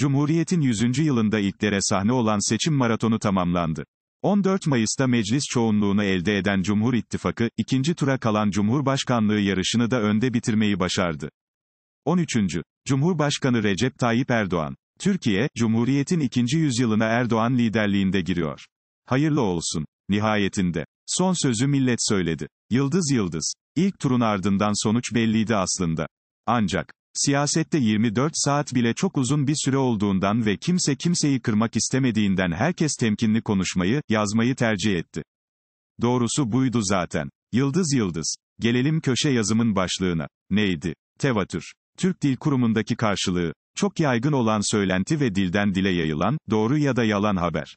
Cumhuriyetin 100. yılında ilklere sahne olan seçim maratonu tamamlandı. 14 Mayıs'ta meclis çoğunluğunu elde eden Cumhur İttifakı, ikinci tura kalan Cumhurbaşkanlığı yarışını da önde bitirmeyi başardı. 13. Cumhurbaşkanı Recep Tayyip Erdoğan. Türkiye, Cumhuriyet'in ikinci yüzyılına Erdoğan liderliğinde giriyor. Hayırlı olsun. Nihayetinde. Son sözü millet söyledi. Yıldız yıldız. İlk turun ardından sonuç belliydi aslında. Ancak, Siyasette 24 saat bile çok uzun bir süre olduğundan ve kimse kimseyi kırmak istemediğinden herkes temkinli konuşmayı, yazmayı tercih etti. Doğrusu buydu zaten. Yıldız yıldız. Gelelim köşe yazımın başlığına. Neydi? Tevatür. Türk Dil Kurumu'ndaki karşılığı. Çok yaygın olan söylenti ve dilden dile yayılan, doğru ya da yalan haber.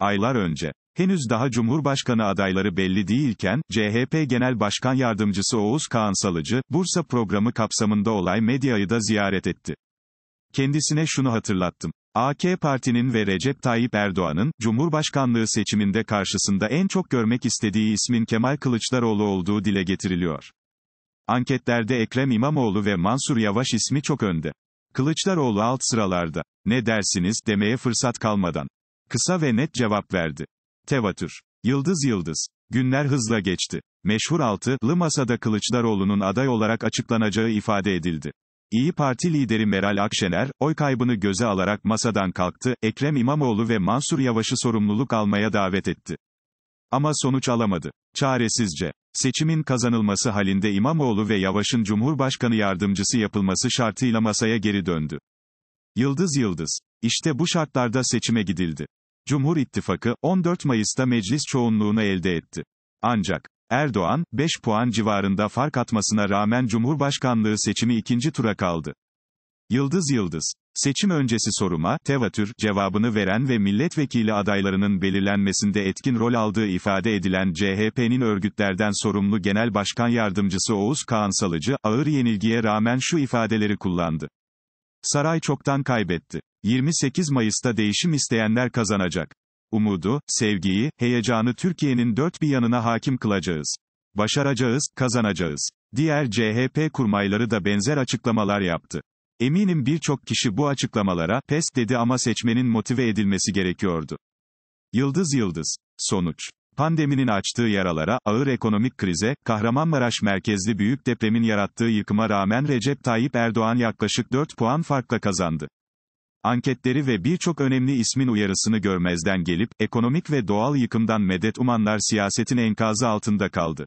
Aylar önce, Henüz daha Cumhurbaşkanı adayları belli değilken, CHP Genel Başkan Yardımcısı Oğuz Kağansalıcı, Bursa programı kapsamında olay medyayı da ziyaret etti. Kendisine şunu hatırlattım. AK Parti'nin ve Recep Tayyip Erdoğan'ın, Cumhurbaşkanlığı seçiminde karşısında en çok görmek istediği ismin Kemal Kılıçdaroğlu olduğu dile getiriliyor. Anketlerde Ekrem İmamoğlu ve Mansur Yavaş ismi çok önde. Kılıçdaroğlu alt sıralarda. Ne dersiniz demeye fırsat kalmadan. Kısa ve net cevap verdi. Tevatür. Yıldız yıldız. Günler hızla geçti. Meşhur altılı masada Kılıçdaroğlu'nun aday olarak açıklanacağı ifade edildi. İyi Parti lideri Meral Akşener, oy kaybını göze alarak masadan kalktı, Ekrem İmamoğlu ve Mansur Yavaş'ı sorumluluk almaya davet etti. Ama sonuç alamadı. Çaresizce. Seçimin kazanılması halinde İmamoğlu ve Yavaş'ın Cumhurbaşkanı yardımcısı yapılması şartıyla masaya geri döndü. Yıldız Yıldız. İşte bu şartlarda seçime gidildi. Cumhur İttifakı, 14 Mayıs'ta meclis çoğunluğunu elde etti. Ancak, Erdoğan, 5 puan civarında fark atmasına rağmen Cumhurbaşkanlığı seçimi ikinci tura kaldı. Yıldız Yıldız. Seçim öncesi soruma, tevatür, cevabını veren ve milletvekili adaylarının belirlenmesinde etkin rol aldığı ifade edilen CHP'nin örgütlerden sorumlu Genel Başkan Yardımcısı Oğuz Kağan Salıcı, ağır yenilgiye rağmen şu ifadeleri kullandı. Saray çoktan kaybetti. 28 Mayıs'ta değişim isteyenler kazanacak. Umudu, sevgiyi, heyecanı Türkiye'nin dört bir yanına hakim kılacağız. Başaracağız, kazanacağız. Diğer CHP kurmayları da benzer açıklamalar yaptı. Eminim birçok kişi bu açıklamalara pes dedi ama seçmenin motive edilmesi gerekiyordu. Yıldız Yıldız. Sonuç Pandeminin açtığı yaralara, ağır ekonomik krize, Kahramanmaraş merkezli büyük depremin yarattığı yıkıma rağmen Recep Tayyip Erdoğan yaklaşık 4 puan farkla kazandı. Anketleri ve birçok önemli ismin uyarısını görmezden gelip, ekonomik ve doğal yıkımdan medet umanlar siyasetin enkazı altında kaldı.